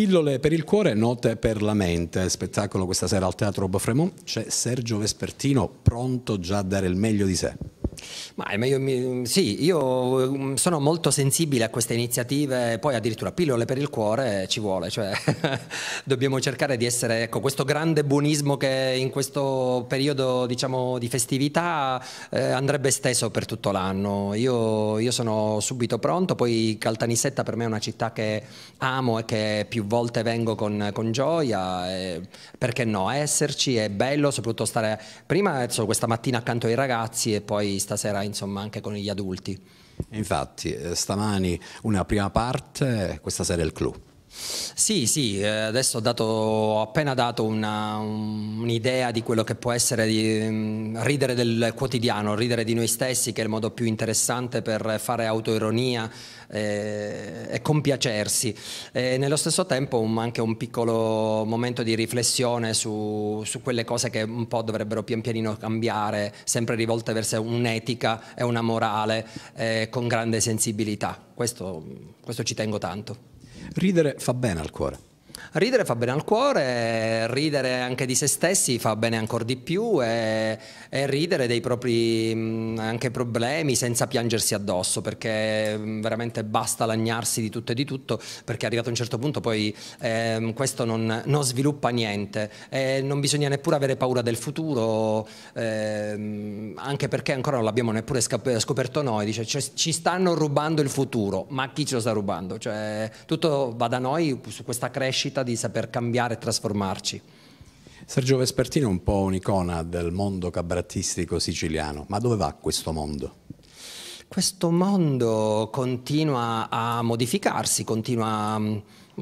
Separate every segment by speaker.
Speaker 1: Pillole per il cuore, note per la mente. Spettacolo questa sera al Teatro Bob Fremont. C'è Sergio Vespertino pronto già a dare il meglio di sé.
Speaker 2: Ma, ma io, sì, io mm, sono molto sensibile a queste iniziative, poi addirittura pillole per il cuore ci vuole, cioè dobbiamo cercare di essere, ecco, questo grande buonismo che in questo periodo diciamo, di festività eh, andrebbe steso per tutto l'anno. Io, io sono subito pronto, poi Caltanissetta per me è una città che amo e che più volte vengo con, con gioia, e, eh, perché no, esserci è bello, soprattutto stare prima, so, questa mattina accanto ai ragazzi e poi stare questa sera insomma anche con gli adulti. Infatti, eh, stamani una prima parte, questa sera è il clou. Sì, sì, eh, adesso ho, dato, ho appena dato una, un un'idea di quello che può essere di, mm, ridere del quotidiano, ridere di noi stessi, che è il modo più interessante per fare autoironia eh, e compiacersi. E nello stesso tempo un, anche un piccolo momento di riflessione su, su, quelle cose che un po' dovrebbero pian pianino cambiare, sempre rivolte verso un'etica e una morale eh, con grande sensibilità. Questo, questo ci tengo tanto. Ridere fa bene al cuore. Ridere fa bene al cuore, ridere anche di se stessi fa bene ancora di più e, e ridere dei propri mm, problemi senza piangersi addosso perché mm, veramente basta lagnarsi di tutto e di tutto perché arrivato a un certo punto poi eh, questo non, non, sviluppa niente e non bisogna neppure avere paura del futuro eh, anche perché ancora non l'abbiamo neppure scoperto noi, dice cioè, ci stanno rubando il futuro, ma chi ce lo sta rubando? Cioè, tutto va da noi su questa crescita capacità di saper cambiare e trasformarci.
Speaker 1: Sergio Vespertino è un po' un'icona del mondo cabarettistico siciliano, ma dove va questo mondo?
Speaker 2: Questo mondo continua a modificarsi, continua a mm,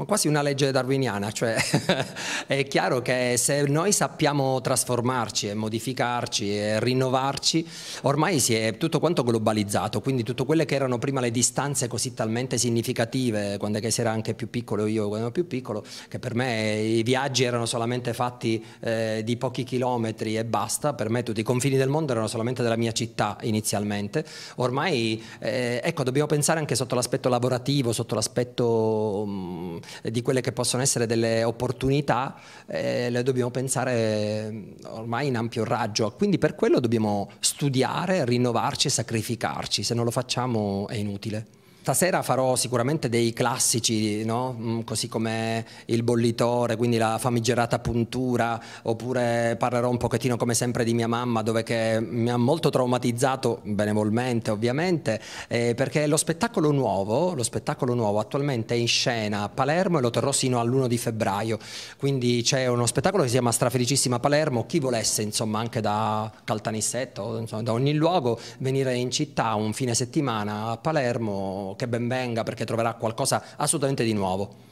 Speaker 2: quasi una legge darwiniana, cioè è chiaro che se noi sappiamo trasformarci e modificarci e rinnovarci, ormai si è tutto quanto globalizzato, quindi tutte quelle che erano prima le distanze così talmente significative, quando si era anche più piccolo io, quando ero più piccolo, che per me i viaggi erano solamente fatti eh, di pochi chilometri e basta, per me tutti i confini del mondo erano solamente della mia città inizialmente, ormai eh, ecco dobbiamo pensare anche sotto l'aspetto lavorativo, sotto l'aspetto... Mh, mm, eh, di quelle che possono essere delle opportunità, eh, le dobbiamo pensare eh, ormai in ampio raggio. Quindi per quello dobbiamo studiare, rinnovarci e sacrificarci, se non lo facciamo è inutile. Stasera farò sicuramente dei classici, no? Mm, così come il bollitore, quindi la famigerata puntura, oppure parlerò un pochettino come sempre di mia mamma, dove mi ha molto traumatizzato, benevolmente ovviamente, eh, perché lo spettacolo, nuovo, lo spettacolo nuovo attualmente è in scena a Palermo e lo terrò sino all'1 di febbraio, quindi c'è uno spettacolo che si chiama Strafelicissima Palermo, chi volesse insomma anche da Caltanissetto, insomma, da ogni luogo, venire in città un fine settimana a Palermo che ben venga perché troverà qualcosa assolutamente di nuovo.